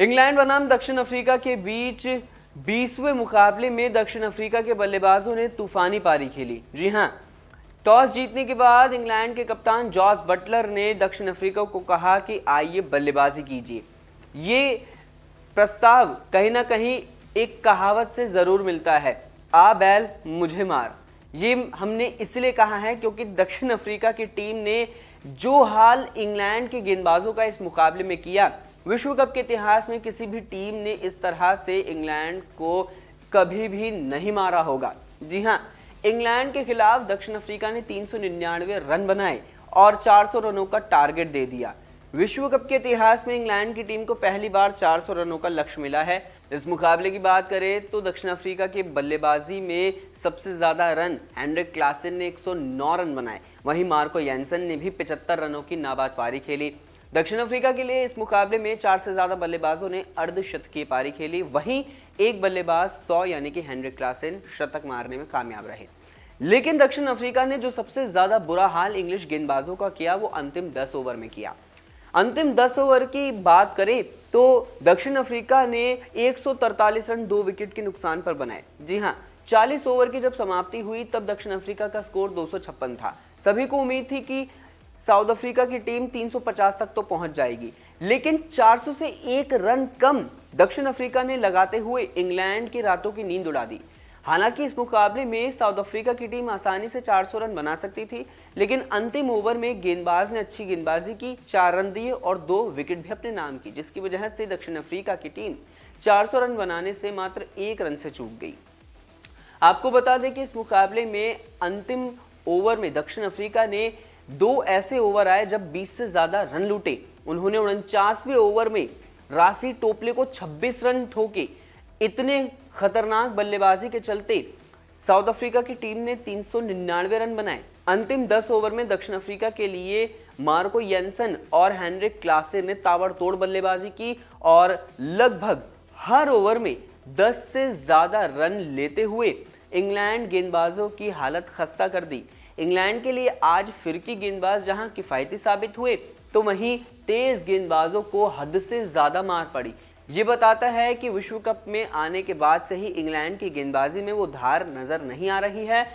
England बनाम दक्षिण Africa के बीच बीसवें मुकाबले में दक्षिण अफ्रीका के बल्लेबाजों ने तूफानी पारी खेली जी हाँ टॉस जीतने के बाद इंग्लैंड के कप्तान जॉर्ज बटलर ने दक्षिण अफ्रीका को कहा कि आइए बल्लेबाजी कीजिए ये प्रस्ताव कहीं ना कहीं एक कहावत से ज़रूर मिलता है आ बैल मुझे मार ये हमने इसलिए कहा है क्योंकि दक्षिण अफ्रीका की टीम ने जो हाल इंग्लैंड के गेंदबाजों का इस मुकाबले में किया विश्व कप के इतिहास में किसी भी टीम ने इस तरह से इंग्लैंड को कभी भी नहीं मारा होगा जी हाँ इंग्लैंड के खिलाफ दक्षिण अफ्रीका ने 399 रन बनाए और 400 रनों का टारगेट दे दिया विश्व कप के इतिहास में इंग्लैंड की टीम को पहली बार 400 रनों का लक्ष्य मिला है इस मुकाबले की बात करें तो दक्षिण अफ्रीका के बल्लेबाजी में सबसे ज़्यादा रन हैंड्रिक क्लासिन ने 109 रन बनाए वहीं मार्को यैनसन ने भी 75 रनों की नाबाद पारी खेली दक्षिण अफ्रीका के लिए इस मुकाबले में चार से ज़्यादा बल्लेबाजों ने अर्धशतकीय पारी खेली वहीं एक बल्लेबाज सौ यानी कि हेनरिक क्लासेन शतक मारने में कामयाब रहे लेकिन दक्षिण अफ्रीका ने जो सबसे ज़्यादा बुरा हाल इंग्लिश गेंदबाजों का किया वो अंतिम दस ओवर में किया अंतिम दस ओवर की बात करें तो दक्षिण अफ्रीका ने 143 रन दो विकेट के नुकसान पर बनाए जी हाँ 40 ओवर की जब समाप्ति हुई तब दक्षिण अफ्रीका का स्कोर दो था सभी को उम्मीद थी कि साउथ अफ्रीका की टीम 350 तक तो पहुंच जाएगी लेकिन 400 से एक रन कम दक्षिण अफ्रीका ने लगाते हुए इंग्लैंड की रातों की नींद उड़ा दी हालांकि इस मुकाबले में साउथ अफ्रीका की टीम आसानी से 400 रन बना सकती थी लेकिन अंतिम ओवर में गेंदबाज ने अच्छी गेंदबाजी की चार रन दिए और दो विकेट भी अपने नाम की जिसकी वजह से दक्षिण अफ्रीका की टीम 400 रन बनाने से मात्र एक रन से चूक गई आपको बता दें कि इस मुकाबले में अंतिम ओवर में दक्षिण अफ्रीका ने दो ऐसे ओवर आए जब 20 से ज़्यादा रन लूटे उन्होंने उनचासवें ओवर में राशि टोपले को 26 रन ठोके इतने खतरनाक बल्लेबाजी के चलते साउथ अफ्रीका की टीम ने 399 रन बनाए अंतिम 10 ओवर में दक्षिण अफ्रीका के लिए मार्को येंसन और हेनरिक क्लासे ने ताबड़तोड़ बल्लेबाजी की और लगभग हर ओवर में 10 से ज़्यादा रन लेते हुए इंग्लैंड गेंदबाजों की हालत खस्ता कर दी इंग्लैंड के लिए आज फिरकी गेंदबाज जहां किफ़ायती साबित हुए तो वहीं तेज़ गेंदबाजों को हद से ज़्यादा मार पड़ी ये बताता है कि विश्व कप में आने के बाद से ही इंग्लैंड की गेंदबाजी में वो धार नज़र नहीं आ रही है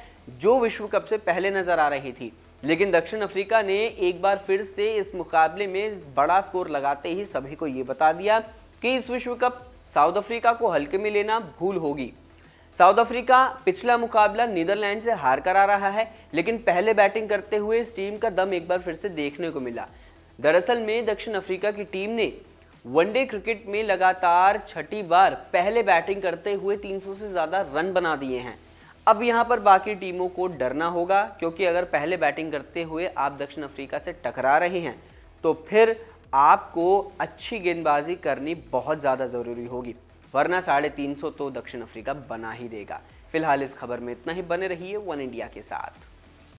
जो विश्व कप से पहले नज़र आ रही थी लेकिन दक्षिण अफ्रीका ने एक बार फिर से इस मुकाबले में बड़ा स्कोर लगाते ही सभी को ये बता दिया कि इस विश्व कप साउथ अफ्रीका को हल्के में लेना भूल होगी साउथ अफ्रीका पिछला मुकाबला नीदरलैंड से हार कर आ रहा है लेकिन पहले बैटिंग करते हुए इस टीम का दम एक बार फिर से देखने को मिला दरअसल में दक्षिण अफ्रीका की टीम ने वनडे क्रिकेट में लगातार छठी बार पहले बैटिंग करते हुए 300 से ज़्यादा रन बना दिए हैं अब यहाँ पर बाकी टीमों को डरना होगा क्योंकि अगर पहले बैटिंग करते हुए आप दक्षिण अफ्रीका से टकरा रहे हैं तो फिर आपको अच्छी गेंदबाजी करनी बहुत ज़्यादा ज़रूरी होगी वरना साढ़े तीन सौ तो दक्षिण अफ्रीका बना ही देगा फिलहाल इस खबर में इतना ही बने रहिए वन इंडिया के साथ